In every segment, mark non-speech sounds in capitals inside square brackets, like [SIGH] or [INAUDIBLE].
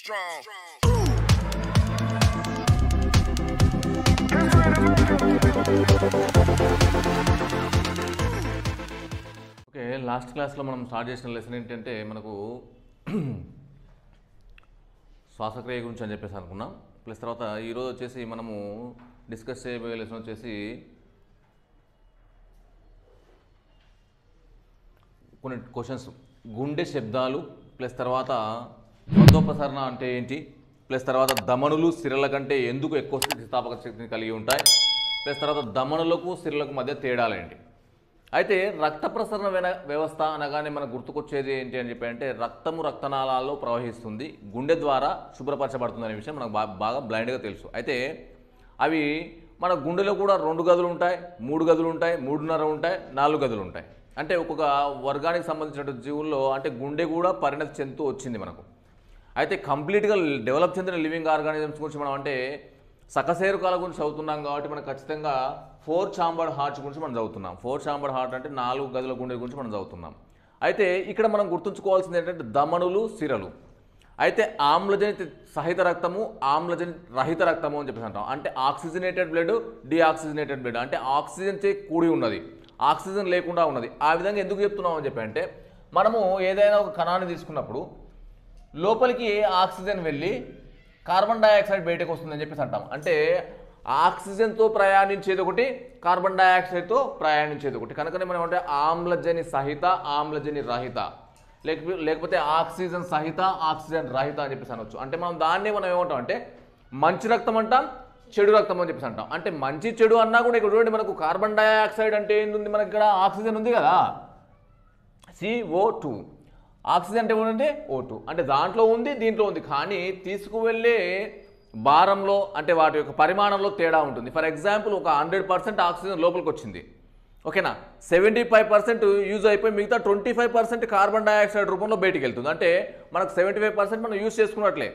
strong. Okay last క్లాస్లో మనం start చేసిన లెసన్ ఏంటంటే మనకు శ్వాసక్రియ గురించి అని చెప్పేసి అనుకున్నాం ప్లస్ తర్వాత ఈరోజు వచ్చేసి మనము డిస్కస్ చేయబోయే లెసన్ వచ్చేసి కొన్ని క్వశ్చన్స్ గుండె శబ్దాలు ప్లస్ తర్వాత ద్వంద్వోపసరణ అంటే ఏంటి ప్లస్ తర్వాత దమనులు సిరల కంటే ఎందుకు ఎక్కువ స్థితిస్థాపక శక్తిని కలిగి ఉంటాయి ప్లస్ తర్వాత దమనులకు సిరలకు మధ్య తేడాలేంటి అయితే రక్త ప్రసరణ వ్యవస్థ అనగానే మనకు గుర్తుకొచ్చేది ఏంటి అని చెప్పి అంటే రక్తము రక్తనాళాల్లో ప్రవహిస్తుంది గుండె ద్వారా శుభ్రపరచబడుతుంది అనే విషయం మనకు బాగా బ్లైండ్గా తెలుసు అయితే అవి మన గుండెలో కూడా రెండు గదులు ఉంటాయి మూడు గదులు ఉంటాయి మూడున్నర ఉంటాయి నాలుగు గదులు ఉంటాయి అంటే ఒక్కొక్క వర్గానికి సంబంధించిన జీవుల్లో అంటే గుండె కూడా పరిణతి చెందుతూ వచ్చింది మనకు అయితే కంప్లీట్గా డెవలప్ చెందిన లివింగ్ ఆర్గానిజమ్స్ గురించి మనం అంటే సకసేరుకాల గురించి చదువుతున్నాం కాబట్టి మనం ఖచ్చితంగా ఫోర్ చాంబర్డ్ హార్ట్స్ గురించి మనం చదువుతున్నాం ఫోర్ చాంబర్డ్ హార్ట్ అంటే నాలుగు గదుల గుండె గురించి మనం చదువుతున్నాం అయితే ఇక్కడ మనం గుర్తుంచుకోవాల్సింది ఏంటంటే దమనులు సిరలు అయితే ఆమ్లజనిత సహిత రక్తము ఆమ్లజని రహిత రక్తము అని చెప్పేసి అంటాం అంటే ఆక్సిజనేటెడ్ బ్లడ్ డీఆక్సిజనేటెడ్ బ్లడ్ అంటే ఆక్సిజన్ చే కూడి ఉన్నది ఆక్సిజన్ లేకుండా ఉన్నది ఆ విధంగా ఎందుకు చెప్తున్నాం అని చెప్పి అంటే మనము ఏదైనా ఒక కణాన్ని తీసుకున్నప్పుడు లోపలికి ఆక్సిజన్ వెళ్ళి కార్బన్ డైఆక్సైడ్ బయటకు వస్తుందని చెప్పేసి అంటాం అంటే ఆక్సిజన్తో ప్రయాణించేది ఒకటి కార్బన్ డైఆక్సైడ్తో ప్రయాణించేది ఒకటి కనుకనే మనం అంటే ఆమ్లజని సహిత ఆమ్లజని రహిత లేకపోతే లేకపోతే ఆక్సిజన్ సహిత ఆక్సిజన్ రహిత అని చెప్పేసి అనవచ్చు అంటే మనం దాన్నే మనం ఏమంటాం అంటే మంచి రక్తం అంటాం చెడు రక్తం అని చెప్పేసి అంటాం అంటే మంచి చెడు అన్నా కూడా ఇక్కడ చూడండి మనకు కార్బన్ డైఆక్సైడ్ అంటే ఏంది మనకి ఇక్కడ ఆక్సిజన్ ఉంది కదా సిఓ టూ ఆక్సిజన్ అంటే ఏమిటంటే ఓ అంటే దాంట్లో ఉంది దీంట్లో ఉంది కానీ తీసుకువెళ్ళే భారంలో అంటే వాటి యొక్క పరిమాణంలో తేడా ఉంటుంది ఫర్ ఎగ్జాంపుల్ ఒక హండ్రెడ్ పర్సెంట్ ఆక్సిజన్ లోపలికి వచ్చింది ఓకేనా సెవెంటీ ఫైవ్ పర్సెంట్ యూజ్ అయిపోయి మిగతా twenty five percent carbon dioxide రూపంలో బయటికి వెళ్తుంది అంటే మనకు సెవెంటీ ఫైవ్ పర్సెంట్ మనం యూజ్ చేసుకున్నట్లే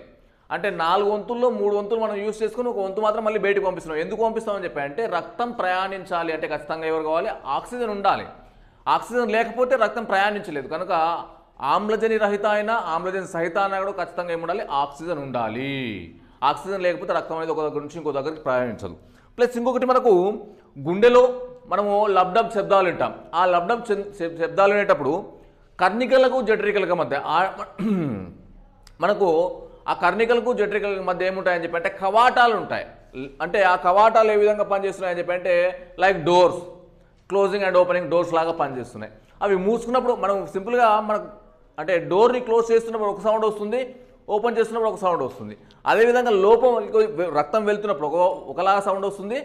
అంటే నాలుగు వంతుల్లో మూడు వంతులు మనం యూజ్ చేసుకుని ఒక వంతు మాత్రం మళ్ళీ బయటకు పంపిస్తున్నాం ఎందుకు పంపిస్తామని చెప్పి అంటే రక్తం ప్రయాణించాలి అంటే ఖచ్చితంగా ఎవరు కావాలి ఆక్సిజన్ ఉండాలి ఆక్సిజన్ లేకపోతే రక్తం ప్రయాణించలేదు కనుక ఆమ్లజని రహిత అయినా ఆమ్లజని సహిత అయినా కూడా ఖచ్చితంగా ఏముండాలి ఆక్సిజన్ ఉండాలి ఆక్సిజన్ లేకపోతే రక్తం అనేది ఒక దగ్గర నుంచి ఇంకో దగ్గరికి ప్రయాణించదు ప్లస్ ఇంకొకటి మనకు గుండెలో మనము లబ్డబ్ శబ్దాలు వింటాం ఆ లబ్డబ్ శబ్దాలు వినేటప్పుడు కర్ణికలకు జట్రికలకు మధ్య [CLEARS THROAT] మనకు ఆ కర్ణికలకు జట్రికల మధ్య ఏముంటాయని చెప్పి అంటే కవాటాలు ఉంటాయి అంటే ఆ కవాటాలు ఏ విధంగా పనిచేస్తున్నాయని చెప్పి అంటే like doors closing and opening doors లాగా పనిచేస్తున్నాయి అవి మూసుకున్నప్పుడు మనం సింపుల్గా మనకు అంటే డోర్ని క్లోజ్ చేస్తున్నప్పుడు ఒక సౌండ్ వస్తుంది ఓపెన్ చేస్తున్నప్పుడు ఒక సౌండ్ వస్తుంది అదేవిధంగా లోపం రక్తం వెళ్తున్నప్పుడు ఒక ఒకలాగా సౌండ్ వస్తుంది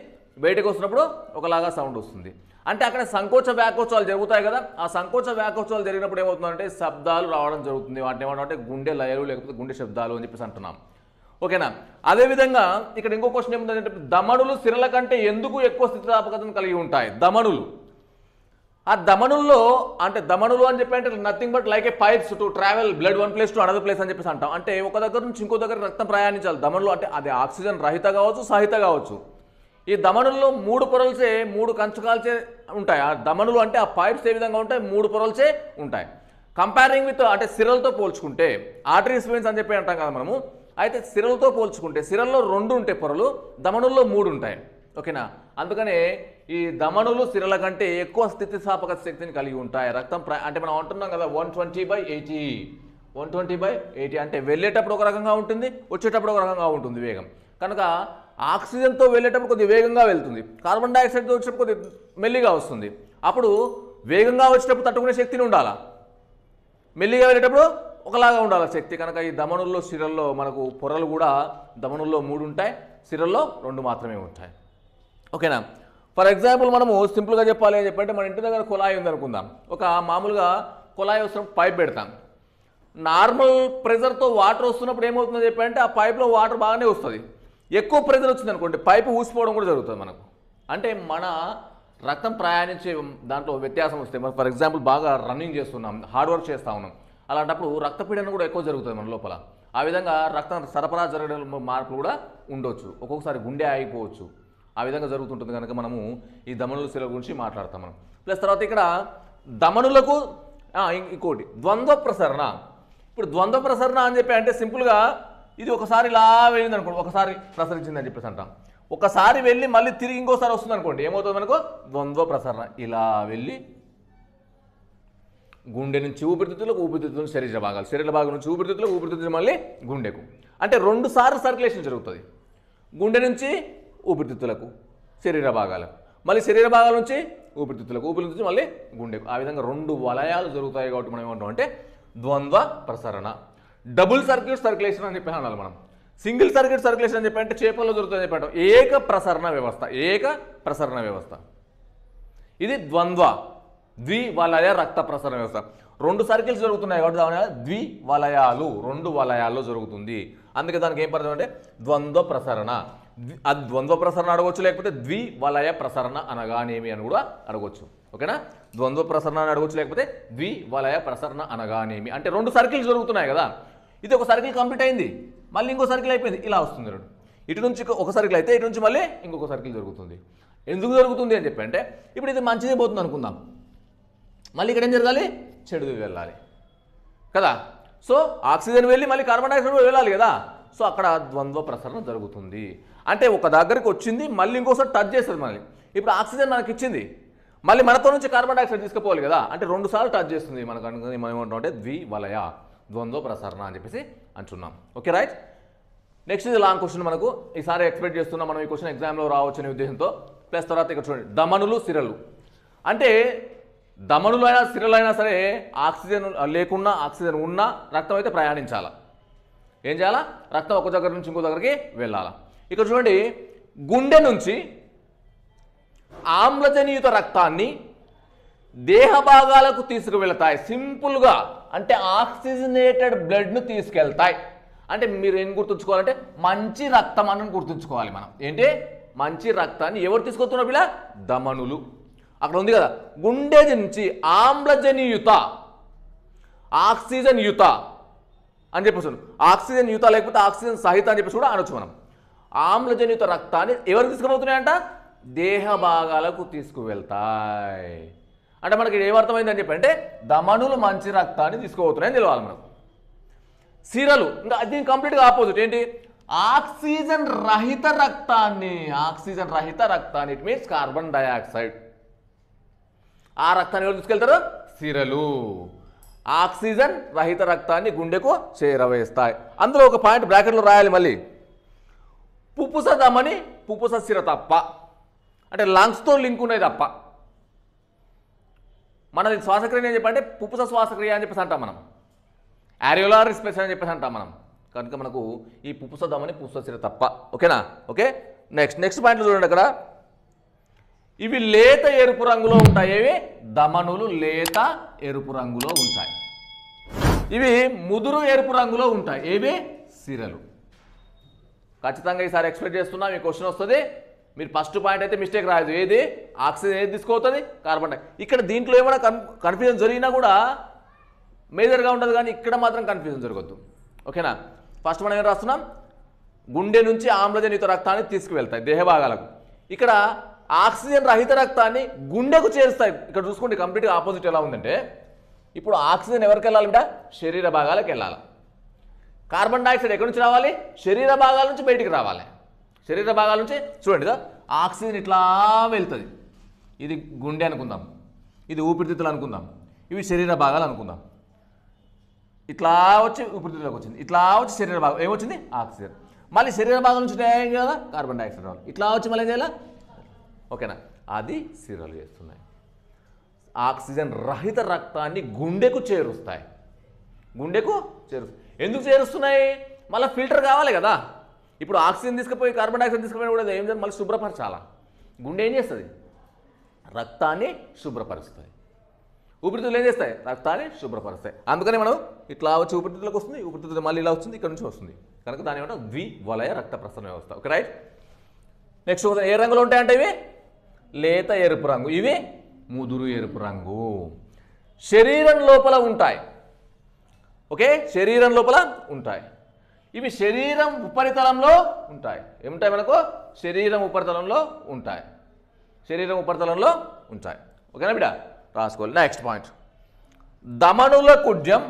బయటకు వస్తున్నప్పుడు ఒకలాగా సౌండ్ వస్తుంది అంటే అక్కడ సంకోచ వ్యాకోత్సవాలు జరుగుతాయి కదా ఆ సంకోచ వ్యాకోత్సవాలు జరిగినప్పుడు ఏమవుతుందంటే శబ్దాలు రావడం జరుగుతుంది వాటిని అంటే గుండె లయలు లేకపోతే గుండె శబ్దాలు అని చెప్పేసి అంటున్నాం ఓకేనా అదేవిధంగా ఇక్కడ ఇంకో క్వశ్చన్ ఏముందంటే దమడులు సిరల కంటే ఎందుకు ఎక్కువ స్థితిస్థాపకతను కలిగి ఉంటాయి దమడులు ఆ దమనుల్లో అంటే దమనులు అని చెప్పి అంటే nothing but like a pipes to travel blood one place to another place అని చెప్పేసి అంటాం అంటే ఒక దగ్గర నుంచి ఇంకో దగ్గర రక్తం ప్రయాణించాలి దమనులు అంటే అది ఆక్సిజన్ రహిత కావచ్చు సహిత కావచ్చు ఈ దమనుల్లో మూడు పొరల్సే మూడు కంచుకాల్చే ఉంటాయి ఆ దమనులు అంటే ఆ పైప్స్ ఏ విధంగా ఉంటాయి మూడు పొరల్సే ఉంటాయి కంపేరింగ్ విత్ అంటే సిరలతో పోల్చుకుంటే ఆర్టరీస్ వెయిన్స్ అని చెప్పి అంటాం కదా మనము అయితే సిరలతో పోల్చుకుంటే సిరల్లో రెండు ఉంటాయి పొరలు దమనుల్లో మూడు ఉంటాయి ఓకేనా అందుకనే ఈ దమనులు సిరల కంటే ఎక్కువ స్థితిస్థాపక శక్తిని కలిగి ఉంటాయి రక్తం అంటే మనం అంటున్నాం కదా one twenty by eighty one twenty by eighty అంటే వెళ్ళేటప్పుడు ఒక రకంగా ఉంటుంది వచ్చేటప్పుడు ఒక రకంగా ఉంటుంది వేగం కనుక ఆక్సిజన్తో వెళ్ళేటప్పుడు కొద్ది వేగంగా వెళ్తుంది కార్బన్ డైఆక్సైడ్తో వచ్చేటప్పుడు కొద్ది మెల్లిగా వస్తుంది అప్పుడు వేగంగా వచ్చేటప్పుడు తట్టుకునే శక్తిని ఉండాలా మెల్లిగా వెళ్ళేటప్పుడు ఒకలాగా ఉండాలి శక్తి కనుక ఈ దమనుల్లో సిరల్లో మనకు పొరలు కూడా దమనుల్లో మూడు ఉంటాయి సిరల్లో రెండు మాత్రమే ఉంటాయి ఓకేనా ఫర్ ఎగ్జాంపుల్ మనము సింపుల్గా చెప్పాలి అని చెప్పంటే మన ఇంటి దగ్గర కుళాయి ఉందనుకుందాం ఒక మామూలుగా కుళాయి వస్తున్నప్పుడు పైప్ పెడతాం నార్మల్ ప్రెజర్తో వాటర్ వస్తున్నప్పుడు ఏమవుతుందో చెప్పంటే ఆ పైప్లో వాటర్ బాగానే వస్తుంది ఎక్కువ ప్రెజర్ వచ్చింది అనుకోండి పైపు ఊసిపోవడం కూడా జరుగుతుంది మనకు అంటే మన రక్తం ప్రయాణించే దాంట్లో వ్యత్యాసం వస్తే మనం ఫర్ ఎగ్జాంపుల్ బాగా రన్నింగ్ చేస్తున్నాం హార్డ్ వర్క్ చేస్తూ ఉన్నాం అలాంటప్పుడు రక్తపీడన కూడా ఎక్కువ జరుగుతుంది మన లోపల ఆ విధంగా రక్తం సరఫరా జరగడం మార్పులు కూడా ఉండొచ్చు ఒక్కొక్కసారి గుండె ఆగిపోవచ్చు ఆ విధంగా జరుగుతుంటుంది కనుక మనము ఈ దమనుల శిల గురించి మాట్లాడతాం మనం ప్లస్ తర్వాత ఇక్కడ దమనులకు ఇంకోటి ద్వంద్వ ప్రసరణ ఇప్పుడు ద్వంద్వ ప్రసరణ అని చెప్పి అంటే సింపుల్గా ఇది ఒకసారి ఇలా వెళ్ళింది అనుకోండి ఒకసారి ప్రసరించింది అని చెప్పేసి అంటాం ఒకసారి వెళ్ళి మళ్ళీ తిరిగి ఇంకోసారి వస్తుంది అనుకోండి ఏమవుతుంది మనకు ద్వంద్వ ప్రసరణ ఇలా వెళ్ళి గుండె నుంచి ఊపిరితిత్తులకు ఊపిరితిత్తులు శరీర భాగాలు శరీర భాగం నుంచి ఊపిరితిత్తులకు ఊపిరితిత్తులు మళ్ళీ గుండెకు అంటే రెండుసార్లు సర్క్యులేషన్ జరుగుతుంది గుండె నుంచి ఊపిరితిత్తులకు శరీర భాగాలకు మళ్ళీ శరీర భాగాల నుంచి ఊపిరితిత్తులకు ఊపిరి నుంచి మళ్ళీ గుండెకు ఆ విధంగా రెండు వలయాలు జరుగుతాయి కాబట్టి మనం ఏమంటాం అంటే ద్వంద్వ ప్రసరణ డబుల్ సర్క్యూట్ సర్క్యులేషన్ అని చెప్పి అనాలి మనం సింగిల్ సర్క్యూట్ సర్క్యులేషన్ అని చెప్పంటే చేపల్లో అని చెప్పడం ఏక ప్రసరణ వ్యవస్థ ఏక ప్రసరణ వ్యవస్థ ఇది ద్వంద్వ ద్వివలయ రక్త ప్రసరణ వ్యవస్థ రెండు సర్కిల్స్ జరుగుతున్నాయి కాబట్టి దాని ద్వివలయాలు రెండు వలయాల్లో జరుగుతుంది అందుకే దానికి ఏం పడుతుంది అంటే ద్వంద్వ ప్రసరణ అది ద్వంద్వ ప్రసరణ అడగవచ్చు లేకపోతే ద్వివలయ ప్రసరణ అనగానేమి అని కూడా అడగవచ్చు ఓకేనా ద్వంద్వ ప్రసరణ అని అడగవచ్చు లేకపోతే ద్వివలయ ప్రసరణ అనగానేమి అంటే రెండు సర్కిల్స్ జరుగుతున్నాయి కదా ఇది ఒక సర్కిల్ కంప్లీట్ అయింది మళ్ళీ ఇంకో సర్కిల్ అయిపోయింది ఇలా వస్తుంది రెండు ఇటు నుంచి ఒక సర్కిల్ అయితే ఇటు నుంచి మళ్ళీ ఇంకొక సర్కిల్ జరుగుతుంది ఎందుకు జరుగుతుంది అని చెప్పి అంటే ఇప్పుడు ఇది మంచిదే పోతుంది అనుకుందాం మళ్ళీ ఇక్కడ ఏం జరగాలి చెడుది వెళ్ళాలి కదా సో ఆక్సిజన్ వెళ్ళి మళ్ళీ కార్బన్ డైఆక్సైడ్ వెళ్ళాలి కదా సో అక్కడ ద్వంద్వ ప్రసరణ జరుగుతుంది అంటే ఒక దగ్గరికి వచ్చింది మళ్ళీ ఇంకోసారి టచ్ చేస్తుంది మళ్ళీ ఇప్పుడు ఆక్సిజన్ మనకి ఇచ్చింది మళ్ళీ మనతో నుంచి కార్బన్ డైఆక్సైడ్ తీసుకుపోవాలి కదా అంటే రెండు సార్లు టచ్ చేస్తుంది మనకు అనుకుని మనం ఏమంటాం అంటే ద్వివలయ ద్వంద్వ ప్రసరణ అని చెప్పేసి అంటున్నాం ఓకే రైట్ నెక్స్ట్ ఇది లాంగ్ క్వశ్చన్ మనకు ఈసారి ఎక్స్పెక్ట్ చేస్తున్నాం మనం ఈ క్వశ్చన్ ఎగ్జామ్లో రావచ్చు అనే ఉద్దేశంతో ప్లస్ తర్వాత ఇక్కడ చూడండి దమనులు సిరలు అంటే దమనులు అయినా సిరలు అయినా సరే ఆక్సిజన్ లేకున్నా ఆక్సిజన్ ఉన్నా రక్తం అయితే ప్రయాణించాలా ఏం చేయాలా రక్తం ఒక దగ్గర నుంచి ఇంకో దగ్గరికి వెళ్ళాలా ఇక్కడ చూడండి గుండె నుంచి ఆమ్లజనియుత రక్తాన్ని దేహ భాగాలకు తీసుకువెళ్తాయి సింపుల్గా అంటే ఆక్సిజనేటెడ్ బ్లడ్ను తీసుకెళ్తాయి అంటే మీరు ఏం గుర్తుంచుకోవాలంటే మంచి రక్తం అని గుర్తుంచుకోవాలి మనం ఏంటి మంచి రక్తాన్ని ఎవరు తీసుకొస్తున్నారు పిల్ల దమనులు అక్కడ ఉంది కదా గుండె నుంచి ఆమ్లజనియుత ఆక్సిజన్ యుత అని చెప్పేసి ఆక్సిజన్ యుత లేకపోతే ఆక్సిజన్ సహిత అని చెప్పేసి కూడా అనొచ్చు మనం ఆమ్లజనిత రక్తాన్ని ఎవరు తీసుకుపోతున్నాయంట దేహ భాగాలకు తీసుకువెళ్తాయి అంటే మనకి ఏమర్థమైందని చెప్పి అంటే దమనులు మంచి రక్తాన్ని తీసుకుపోతున్నాయని తెలియాలి మనకు సిరలు ఇంకా దీని కంప్లీట్గా ఆపోజిట్ ఏంటి ఆక్సిజన్ రహిత రక్తాన్ని ఆక్సిజన్ రహిత రక్తాన్ని ఇట్ మీన్స్ కార్బన్ డైఆక్సైడ్ ఆ రక్తాన్ని ఎవరు తీసుకెళ్తారు సిరలు ఆక్సిజన్ రహిత రక్తాన్ని గుండెకు చేరవేస్తాయి అందులో ఒక పాయింట్ బ్రాకెట్లో రాయాలి మళ్ళీ పుపుస దమని పుపుస స్థిర తప్ప అంటే లంగ్స్తో లింక్ ఉన్నాయి తప్ప మనది శ్వాసక్రియ అని చెప్పంటే పుపుస శ్వాసక్రియ అని చెప్పేసి అంటాం మనం యారియోలార్ రిస్పెక్స్ అని చెప్పేసి అంటాం మనం కనుక మనకు ఈ పుపుస దమని పుపుస స్థిర తప్ప ఓకేనా ఓకే నెక్స్ట్ నెక్స్ట్ పాయింట్ చూడండి అక్కడ ఇవి లేత ఎరుపు రంగులో ఉంటాయి దమనులు లేత ఎరుపు రంగులో ఉంటాయి ఇవి ముదురు ఎరుపు రంగులో ఉంటాయి ఏవి సిరలు ఖచ్చితంగా ఈసారి ఎక్స్పెక్ట్ చేస్తున్నా మీ క్వశ్చన్ వస్తుంది మీరు ఫస్ట్ పాయింట్ అయితే మిస్టేక్ రాయదు ఏది ఆక్సిజన్ ఏది తీసుకోతుంది కార్బన్ డై ఇక్కడ దీంట్లో ఏమైనా కన్ఫ్యూజన్ జరిగినా కూడా మేజర్గా ఉంటుంది కానీ ఇక్కడ మాత్రం కన్ఫ్యూజన్ జరగద్దు ఓకేనా ఫస్ట్ మనం ఏం రాస్తున్నాం గుండె నుంచి ఆమ్లజనిత రక్తాన్ని తీసుకువెళ్తాయి దేహభాగాలకు ఇక్కడ ఆక్సిజన్ రహిత రక్తాన్ని గుండెకు చేరుస్తాయి ఇక్కడ చూసుకుంటే కంప్లీట్గా ఆపోజిట్ ఎలా ఉందంటే ఇప్పుడు ఆక్సిజన్ ఎవరికి వెళ్ళాలంట శరీర భాగాలకు వెళ్ళాలి కార్బన్ డైఆక్సైడ్ ఎక్కడి నుంచి రావాలి శరీర భాగాల నుంచి బయటికి రావాలి శరీర భాగాల నుంచి చూడండి ఆక్సిజన్ ఇట్లా వెళ్తుంది ఇది గుండె అనుకుందాం ఇది ఊపిరితిత్తులు అనుకుందాం ఇవి శరీర భాగాలు అనుకుందాం ఇట్లా వచ్చి ఊపిరితిత్తులకు వచ్చింది ఇట్లా వచ్చి శరీర భాగం ఏమొచ్చింది ఆక్సిజన్ మళ్ళీ శరీర భాగం నుంచి ఏం చేయాలా కార్బన్ డైఆక్సైడ్ రావాలి ఇట్లా వచ్చి మళ్ళీ ఏం చేయాలా ఓకేనా అది సిరలు చేస్తున్నాయి ఆక్సిజన్ రహిత రక్తాన్ని గుండెకు చేరుస్తాయి గుండెకు చేరుస్తాయి ఎందుకు చేరుస్తున్నాయి మళ్ళీ ఫిల్టర్ కావాలి కదా ఇప్పుడు ఆక్సిజన్ తీసుకుపోయి కార్బన్ డైఆక్సైడ్ తీసుకుపోయినా కూడా ఏం చేయాలి మళ్ళీ శుభ్రపరచాలా గుండె ఏం చేస్తుంది రక్తాన్ని శుభ్రపరుస్తుంది ఊపిరితిత్తులు ఏం చేస్తాయి రక్తాన్ని శుభ్రపరుస్తాయి అందుకనే మనం ఇట్లా వచ్చి ఊపిరితిత్తులకు వస్తుంది ఊపిరితిత్తులు మళ్ళీ ఇలా వస్తుంది ఇక్కడ నుంచి వస్తుంది కనుక దాని ఏమంటే ద్వివలయ రక్త ప్రసరణ వ్యవస్థ ఓకే రైట్ నెక్స్ట్ ఏ రంగులు ఉంటాయంటే ఇవి లేత ఎరుపు రంగు ఇవి ముదురు ఎరుపు రంగు శరీరం లోపల ఉంటాయి ఓకే శరీరం లోపల ఉంటాయి ఇవి శరీరం ఉపరితలంలో ఉంటాయి ఏముంటాయి మనకు శరీరం ఉపరితలంలో ఉంటాయి శరీరం ఉపరితలంలో ఉంటాయి ఓకేనా బిడ్డ రాసుకోవాలి నెక్స్ట్ పాయింట్ దమనుల కుడ్యం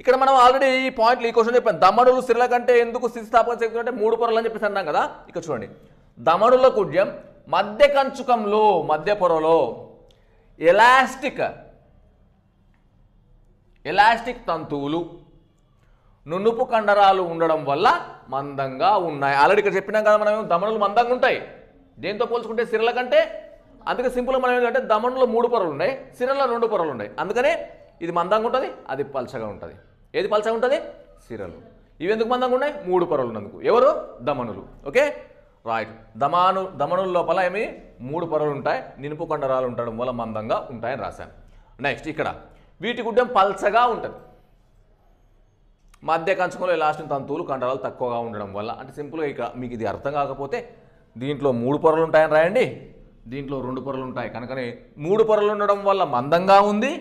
ఇక్కడ మనం ఆల్రెడీ ఈ పాయింట్లు ఈ క్వశ్చన్ చెప్పాను దమనులు స్త్రీల కంటే ఎందుకు స్థితిస్థాపన శక్తులు అంటే మూడు పొరలు అని చెప్పేసి అన్నాం కదా ఇక్కడ చూడండి దమనుల కుడ్యం మధ్య కంచుకంలో మధ్య పొరలో ఎలాస్టిక్ ఎలాస్టిక్ తంతువులు నునుపు కండరాలు ఉండడం వల్ల మందంగా ఉన్నాయి ఆల్రెడీ ఇక్కడ చెప్పినాం కదా మనం దమనులు మందంగా ఉంటాయి దేంతో పోల్చుకుంటే సిరల కంటే అందుకే సింపుల్ మనం ఏంటంటే దమనులు మూడు పొరలు ఉన్నాయి సిరల రెండు పొరలు ఉన్నాయి అందుకనే ఇది మందంగా ఉంటుంది అది పలచగా ఉంటుంది ఏది పలచగా ఉంటుంది సిరలు ఇవి ఎందుకు మందంగా ఉన్నాయి మూడు పొరలు ఉన్నందుకు ఎవరు దమనులు ఓకే రైట్ దమాను దమనుల లోపల ఏమి మూడు పొరలు ఉంటాయి నినుపు కండరాలు ఉండడం వల్ల మందంగా ఉంటాయని రాశాను నెక్స్ట్ ఇక్కడ వీటి గుడ్డం పల్చగా ఉంటుంది మధ్య కంచకంలో లాస్ట్ తంతువులు కండరాలు తక్కువగా ఉండడం వల్ల అంటే సింపుల్గా ఇక మీకు ఇది అర్థం కాకపోతే దీంట్లో మూడు పొరలు ఉంటాయని రాయండి దీంట్లో రెండు పొరలు ఉంటాయి కనుకనే మూడు పొరలు ఉండడం వల్ల మందంగా ఉంది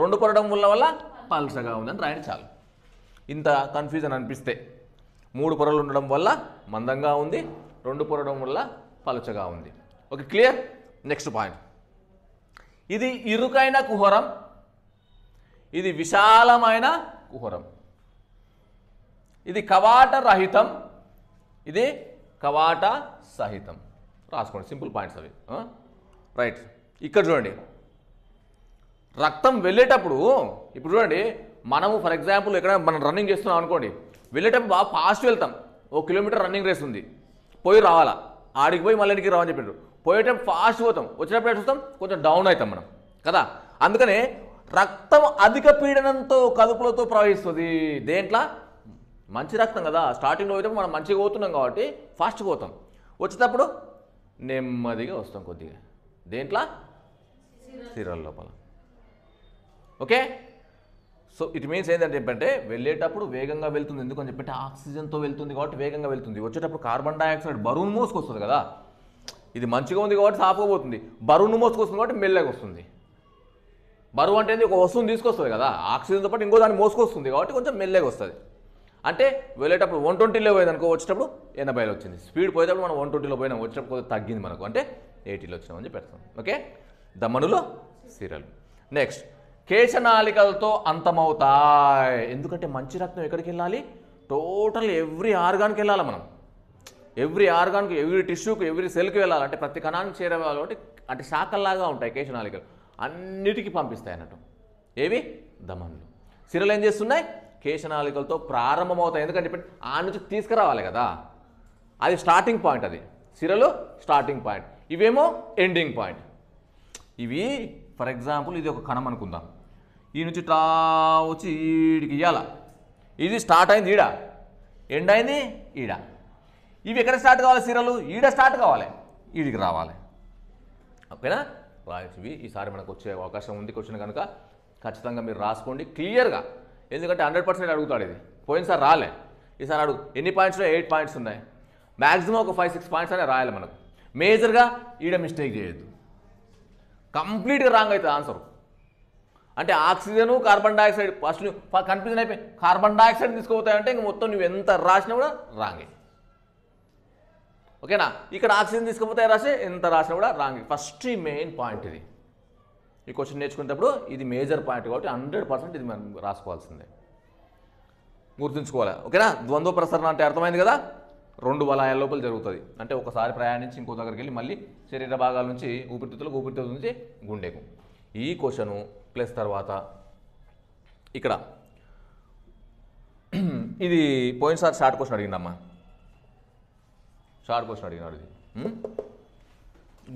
రెండు పొరడం వల్ల వల్ల పల్సగా ఉందని రాయండి చాలు ఇంత కన్ఫ్యూజన్ అనిపిస్తే మూడు పొరలు ఉండడం వల్ల మందంగా ఉంది రెండు పొరడం వల్ల పలుచగా ఉంది ఓకే క్లియర్ నెక్స్ట్ పాయింట్ ఇది ఇరుకైన కుహరం ఇది విశాలమైన కుహరం ఇది కవాట రహితం ఇది కవాట సహితం రాసుకోండి సింపుల్ పాయింట్స్ అవి రైట్ ఇక్కడ చూడండి రక్తం వెళ్ళేటప్పుడు ఇప్పుడు చూడండి మనము ఫర్ ఎగ్జాంపుల్ ఎక్కడ మనం రన్నింగ్ చేస్తున్నాం అనుకోండి వెళ్ళేటప్పుడు బాగా ఫాస్ట్ వెళ్తాం ఓ కిలోమీటర్ రన్నింగ్ రేస్ ఉంది పోయి రావాలా ఆడికి పోయి మళ్ళీ ఇంటికి రావని చెప్పారు పోయేటప్పుడు ఫాస్ట్ పోతాం వచ్చేటప్పుడు చూస్తాం కొంచెం డౌన్ అవుతాం మనం కదా అందుకనే రక్తం అధిక పీడనంతో కదుపులతో ప్రవహిస్తుంది దేంట్లో మంచి రక్తం కదా స్టార్టింగ్లో అయితే మనం మంచిగా పోతున్నాం కాబట్టి ఫాస్ట్గా పోతాం వచ్చేటప్పుడు నెమ్మదిగా వస్తాం కొద్దిగా దేంట్లో సిరల లోపల ఓకే సో ఇట్ మీన్స్ ఏంటంటే చెప్పంటే వెళ్ళేటప్పుడు వేగంగా వెళ్తుంది ఎందుకని చెప్పంటే ఆక్సిజన్తో వెళ్తుంది కాబట్టి వేగంగా వెళ్తుంది వచ్చేటప్పుడు కార్బన్ డైఆక్సైడ్ బరువును మోసుకొస్తుంది కదా ఇది మంచిగా ఉంది కాబట్టి సాఫ్గా పోతుంది బరువును మోసుకొస్తుంది కాబట్టి మెల్లగా వస్తుంది బరువు అంటే ఒక వస్తువుని తీసుకొస్తుంది కదా ఆక్సిజన్తో పాటు ఇంకో దాన్ని మోసుకొస్తుంది కాబట్టి కొంచెం మెల్లగా వస్తుంది అంటే వెళ్ళేటప్పుడు వన్ ట్వంటీలో పోయిందనుకో వచ్చేటప్పుడు ఎనభైలో వచ్చింది స్పీడ్ పోయేటప్పుడు మనం వన్ ట్వంటీలో పోయినా వచ్చేటప్పుడు తగ్గింది మనకు అంటే ఎయిటీలో వచ్చినామని పెడతాం ఓకే దమనులు సీరలు నెక్స్ట్ కేశనాళికలతో అంతమవుతాయి ఎందుకంటే మంచి రక్తం ఎక్కడికి వెళ్ళాలి టోటల్ ఎవ్రీ ఆర్గాన్కి వెళ్ళాలి మనం ఎవ్రీ ఆర్గాన్కి ఎవ్రీ టిష్యూకి ఎవ్రీ సెల్కి వెళ్ళాలి అంటే ప్రతి కణానికి చేరవాలి కాబట్టి అంటే శాఖల్లాగా ఉంటాయి కేశనాళికలు అన్నిటికీ పంపిస్తాయి అన్నట్టు ఏవి దమన్లు సిరలు ఏం చేస్తున్నాయి కేశనాళికలతో ప్రారంభమవుతాయి ఎందుకంటే ఇప్పుడు ఆ నుంచి తీసుకురావాలి కదా అది స్టార్టింగ్ పాయింట్ అది సిరలు స్టార్టింగ్ పాయింట్ ఇవేమో ఎండింగ్ పాయింట్ ఇవి ఫర్ ఎగ్జాంపుల్ ఇది ఒక కణం అనుకుందాం ఈ నుంచి ట్రా వచ్చి ఈడికి ఇయ్యాల ఇది స్టార్ట్ అయింది ఈడ ఎండ్ అయింది ఈడ ఇవి ఎక్కడ స్టార్ట్ కావాలి సిరలు ఈడ స్టార్ట్ కావాలి ఈడికి రావాలి ఓకేనా రాయొచ్చువి ఈసారి మనకు వచ్చే అవకాశం ఉంది క్వశ్చన్ కనుక ఖచ్చితంగా మీరు రాసుకోండి క్లియర్గా ఎందుకంటే హండ్రెడ్ పర్సెంట్ అడుగుతాడు ఇది పోయినసారి రాలే ఈసారి అడుగు ఎన్ని పాయింట్స్లో ఎయిట్ పాయింట్స్ ఉన్నాయి మ్యాక్సిమం ఒక ఫైవ్ సిక్స్ పాయింట్స్ అనే రాయాలి మనకు మేజర్గా ఈడ మిస్టేక్ చేయొద్దు కంప్లీట్గా రాంగ్ అవుతుంది ఆన్సర్ అంటే oxygen carbon dioxide first confusion అయిపోయి కార్బన్ డైఆక్సైడ్ తీసుకుపోతాయంటే ఇంక మొత్తం నువ్వు ఎంత రాసినా కూడా రాంగే ఓకేనా ఇక్కడ ఆక్సిజన్ తీసుకుపోతే రాసే ఎంత రాసినా కూడా రాంగ్ ఫస్ట్ మెయిన్ పాయింట్ ఇది ఈ క్వశ్చన్ నేర్చుకునేటప్పుడు ఇది మేజర్ పాయింట్ కాబట్టి హండ్రెడ్ పర్సెంట్ ఇది మనం రాసుకోవాల్సిందే గుర్తుంచుకోవాలి ఓకేనా ద్వంద్వ ప్రసరణ అంటే అర్థమైంది కదా రెండు వలయాల లోపల జరుగుతుంది అంటే ఒకసారి ప్రయాణించి ఇంకో దగ్గరికి వెళ్ళి మళ్ళీ శరీర భాగాల నుంచి ఊపిరితిత్తులకు ఊపిరితిత్తుల నుంచి గుండెకు ఈ క్వశ్చను ప్లస్ తర్వాత ఇక్కడ [CLEARS THROAT] ఇది పోయినసారి షార్ట్ క్వశ్చన్ అడిగిందమ్మా షార్ప్ క్వశ్చన్ అడిగినాడు ఇది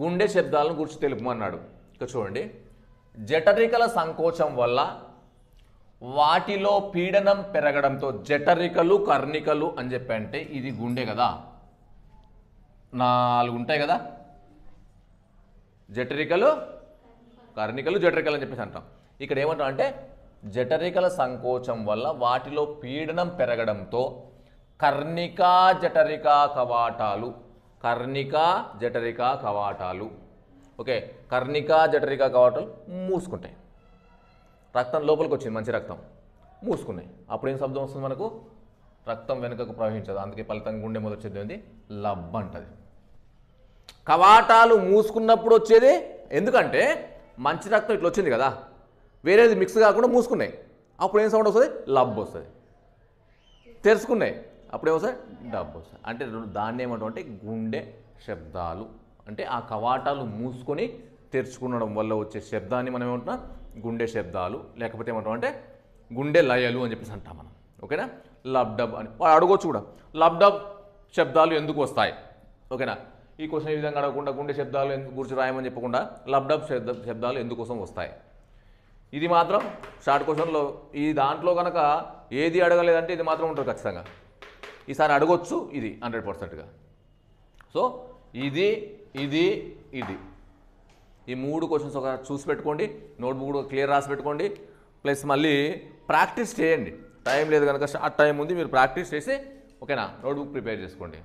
గుండె శబ్దాలను గురించి తెలుపమన్నాడు ఇక చూడండి జఠరికల సంకోచం వల్ల వాటిలో పీడనం పెరగడంతో జఠరికలు కర్ణికలు అని చెప్పంటే ఇది గుండె కదా నాలుగు ఉంటాయి కదా జఠరికలు కర్ణికలు జఠరికలు అని చెప్పేసి అంటాం ఇక్కడ ఏమంటాం అంటే జఠరికల సంకోచం వల్ల వాటిలో పీడనం పెరగడంతో కర్ణికా జఠరికా కవాటాలు కర్ణికా జఠరికా కవాటాలు ఓకే కర్ణికా జఠరికా కవాటాలు మూసుకుంటాయి రక్తం లోపలికి వచ్చింది మంచి రక్తం మూసుకున్నాయి అప్పుడు ఏం శబ్దం వస్తుంది మనకు రక్తం వెనుకకు ప్రవహించదు అందుకే ఫలితం గుండె మొదటి ఏంది లబ్ అంటది కవాటాలు మూసుకున్నప్పుడు వచ్చేది ఎందుకంటే మంచి రక్తం ఇట్లా వచ్చింది కదా వేరేది మిక్స్ కాకుండా మూసుకున్నాయి అప్పుడు ఏం సౌండ్ వస్తుంది లబ్ వస్తుంది తెరుచుకున్నాయి అప్పుడేమో సార్ డబ్బు సార్ అంటే దాన్ని ఏమంటాం అంటే గుండె శబ్దాలు అంటే ఆ కవాటాలు మూసుకొని తెరుచుకునడం వల్ల వచ్చే శబ్దాన్ని మనం ఏమంటున్నాం గుండె శబ్దాలు లేకపోతే ఏమంటాం అంటే గుండె లయలు అని చెప్పేసి అంటాం మనం ఓకేనా లబ్డబ్ అని అడగవచ్చు కూడా లబ్డబ్ శబ్దాలు ఎందుకు వస్తాయి ఓకేనా ఈ క్వశ్చన్ ఈ విధంగా అడగకుండా గుండె శబ్దాలు ఎందుకు గురించి రాయమని చెప్పకుండా లబ్డబ్ శబ్ద శబ్దాలు ఎందుకోసం వస్తాయి ఇది మాత్రం షార్ట్ క్వశ్చన్లో ఈ దాంట్లో కనుక ఏది అడగలేదంటే ఇది మాత్రం ఉంటుంది ఖచ్చితంగా ఈసారి అడగొచ్చు ఇది హండ్రెడ్ పర్సెంట్గా సో ఇది ఇది ఇది ఈ మూడు క్వశ్చన్స్ ఒక చూసి పెట్టుకోండి నోట్ బుక్ కూడా క్లియర్ రాసి పెట్టుకోండి ప్లస్ మళ్ళీ ప్రాక్టీస్ చేయండి టైం లేదు కనుక ఆ టైం ఉంది మీరు ప్రాక్టీస్ చేసి ఓకేనా నోట్బుక్ ప్రిపేర్ చేసుకోండి